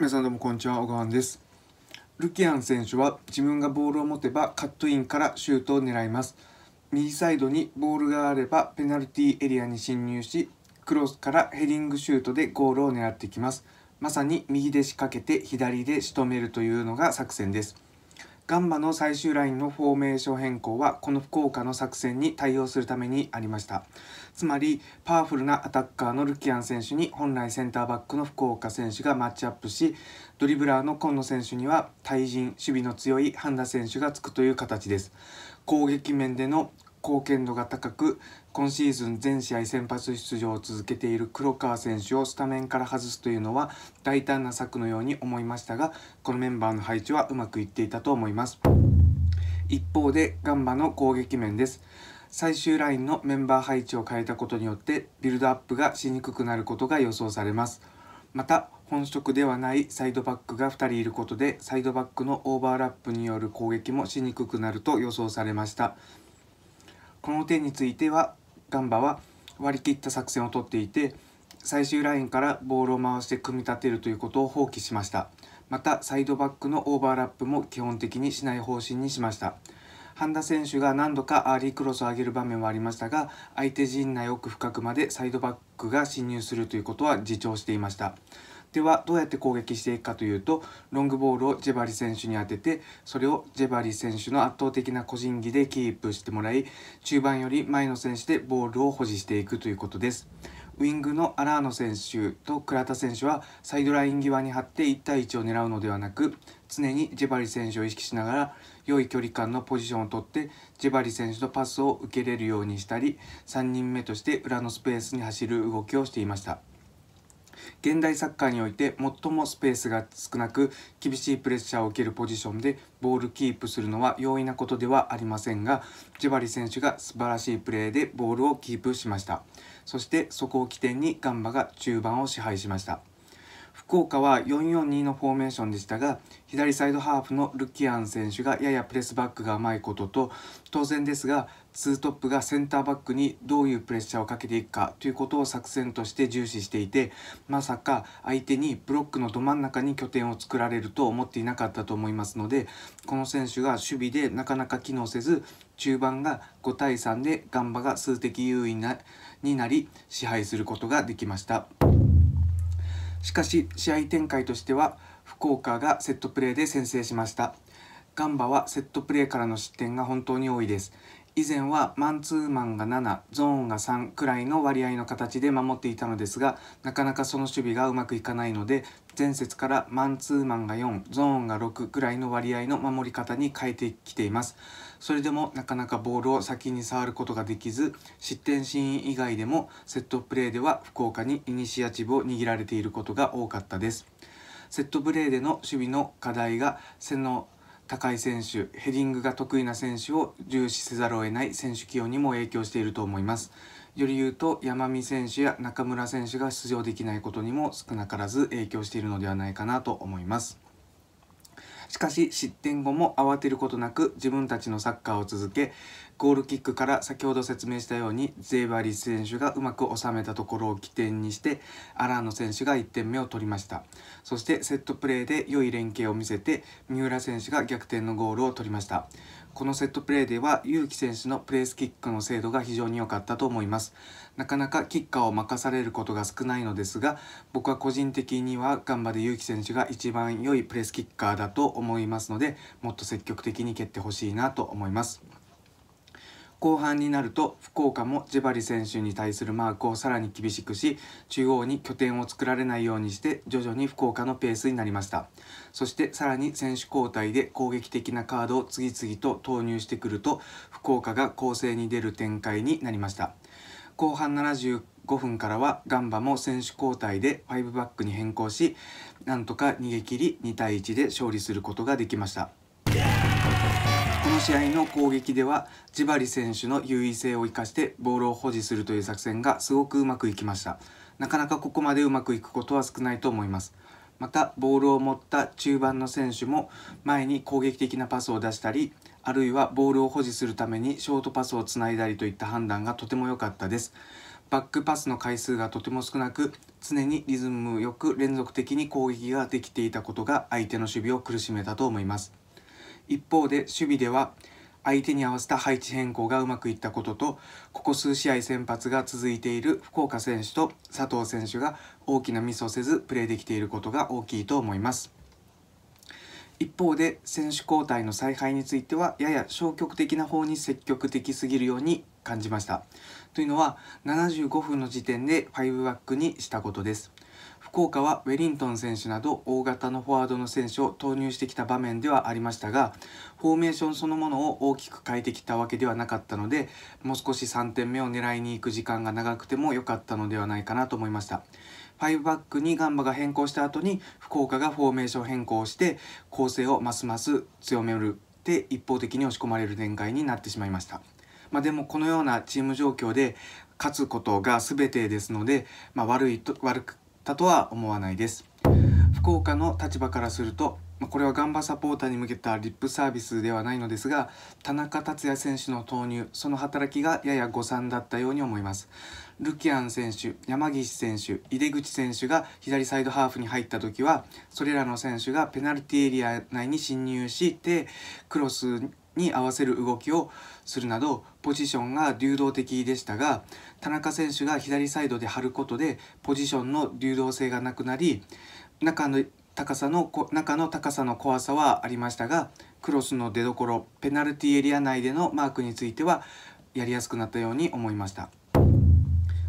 皆さんどうもこんにちは小川ですルキアン選手は自分がボールを持てばカットインからシュートを狙います右サイドにボールがあればペナルティーエリアに侵入しクロスからヘディングシュートでゴールを狙ってきますまさに右で仕掛けて左で仕留めるというのが作戦ですガンバの最終ラインのフォーメーション変更はこの福岡の作戦に対応するためにありましたつまりパワフルなアタッカーのルキアン選手に本来センターバックの福岡選手がマッチアップしドリブラーの今野選手には対人守備の強い半田選手がつくという形です攻撃面での貢献度が高く今シーズン全試合先発出場を続けている黒川選手をスタメンから外すというのは大胆な策のように思いましたがこのメンバーの配置はうまくいっていたと思います一方でガンバの攻撃面です最終ラインのメンバー配置を変えたことによってビルドアップがしにくくなることが予想されますまた本職ではないサイドバックが2人いることでサイドバックのオーバーラップによる攻撃もしにくくなると予想されましたこの点についてはガンバは割り切った作戦をとっていて最終ラインからボールを回して組み立てるということを放棄しましたまたサイドバックのオーバーラップも基本的にしない方針にしました半田選手が何度かアーリークロスを上げる場面はありましたが相手陣内奥深くまでサイドバックが侵入するということは自重していましたではどうやって攻撃していくかというとロングボールをジェバリ選手に当ててそれをジェバリ選手の圧倒的な個人技でキープしてもらい中盤より前の選手でボールを保持していくということです。ウイングのアラーノ選手と倉田選手はサイドライン際に張って1対1を狙うのではなく常にジェバリ選手を意識しながら良い距離感のポジションをとってジェバリ選手のパスを受けれるようにしたり3人目として裏のスペースに走る動きをしていました。現代サッカーにおいて最もスペースが少なく厳しいプレッシャーを受けるポジションでボールキープするのは容易なことではありませんがジバリ選手が素晴らしいプレーでボールをキープしましたそしてそこを起点にガンバが中盤を支配しました福岡は442のフォーメーションでしたが左サイドハーフのルキアン選手がややプレスバックがうまいことと当然ですがツートップがセンターバックにどういうプレッシャーをかけていくかということを作戦として重視していてまさか相手にブロックのど真ん中に拠点を作られると思っていなかったと思いますのでこの選手が守備でなかなか機能せず中盤が5対3でガンバが数的優位になり支配することができました。しかし試合展開としては福岡がセットプレーで先制しましたガンバはセットプレーからの失点が本当に多いです以前はマンツーマンが7ゾーンが3くらいの割合の形で守っていたのですがなかなかその守備がうまくいかないので前節からマンツーマンが4ゾーンが6くらいの割合の守り方に変えてきていますそれでもなかなかボールを先に触ることができず失点シーン以外でもセットプレーでは福岡にイニシアチブを握られていることが多かったですセットプレーでの守備の課題が背の高い選手ヘディングが得意な選手を重視せざるを得ない選手起用にも影響していると思いますより言うと山見選手や中村選手が出場できないことにも少なからず影響しているのではないかなと思いますしかし失点後も慌てることなく自分たちのサッカーを続けゴールキックから先ほど説明したようにゼーバリス選手がうまく収めたところを起点にしてアラーノ選手が1点目を取りましたそしてセットプレーで良い連携を見せて三浦選手が逆転のゴールを取りましたこのセットプレーでは結城選手のプレースキックの精度が非常に良かったと思いますなかなかキッカーを任されることが少ないのですが僕は個人的にはガンバで結城選手が一番良いプレースキッカーだと思いますのでもっと積極的に蹴ってほしいなと思います後半になると福岡もジェバリ選手に対するマークをさらに厳しくし中央に拠点を作られないようにして徐々に福岡のペースになりましたそしてさらに選手交代で攻撃的なカードを次々と投入してくると福岡が攻勢に出る展開になりました後半75分からはガンバも選手交代で5バックに変更しなんとか逃げ切り2対1で勝利することができました試合の攻撃ではジバリ選手の優位性を生かしてボールを保持するという作戦がすごくうまくいきましたなかなかここまでうまくいくことは少ないと思いますまたボールを持った中盤の選手も前に攻撃的なパスを出したりあるいはボールを保持するためにショートパスをつないだりといった判断がとても良かったですバックパスの回数がとても少なく常にリズムよく連続的に攻撃ができていたことが相手の守備を苦しめたと思います一方で守備では相手に合わせた配置変更がうまくいったこととここ数試合先発が続いている福岡選手と佐藤選手が大きなミスをせずプレーできていることが大きいと思います一方で選手交代の采配についてはやや消極的な方に積極的すぎるように感じましたというのは75分の時点で5バックにしたことです福岡はウェリントン選手など大型のフォワードの選手を投入してきた場面ではありましたがフォーメーションそのものを大きく変えてきたわけではなかったのでもう少し3点目を狙いに行く時間が長くても良かったのではないかなと思いました。5バックにガンバが変更した後に福岡がフォーメーション変更して構成をますます強めるで一方的に押し込まれる展開になってしまいました。まあ、でもこのようなチーム状況で勝つことが全てですので、まあ、悪いと悪くたとは思わないです福岡の立場からするとこれはガンバサポーターに向けたリップサービスではないのですが田中達也選手の投入その働きがやや誤算だったように思いますルキアン選手山岸選手井出口選手が左サイドハーフに入った時はそれらの選手がペナルティエリア内に侵入してクロスに合わせる動きをするなどポジションが流動的でしたが田中選手が左サイドで張ることでポジションの流動性がなくなり中の高さの中の高さの怖さはありましたがクロスの出どころペナルティエリア内でのマークについてはやりやすくなったように思いました。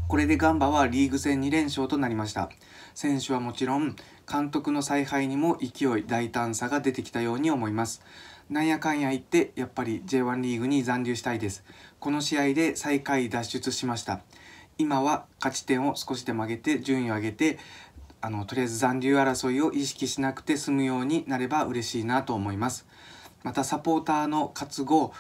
これでガンバはリーグ戦2連勝となりました選手はもちろん監督の采配にも勢い大胆さが出てきたように思いますなんやかんや言ってやっぱり J1 リーグに残留したいですこの試合で最下位脱出しました今は勝ち点を少しでも上げて順位を上げてあのとりあえず残留争いを意識しなくて済むようになれば嬉しいなと思いますまたサポーターの活後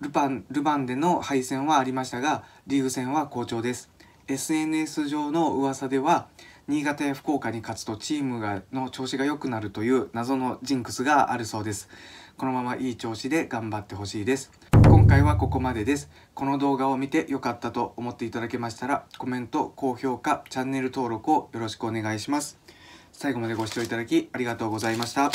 ルパンルバンでの敗戦はありましたがリーグ戦は好調です SNS 上の噂では新潟や福岡に勝つとチームがの調子が良くなるという謎のジンクスがあるそうですこのままいい調子で頑張ってほしいです今回はここまでですこの動画を見て良かったと思っていただけましたらコメント高評価チャンネル登録をよろしくお願いします最後までご視聴いただきありがとうございました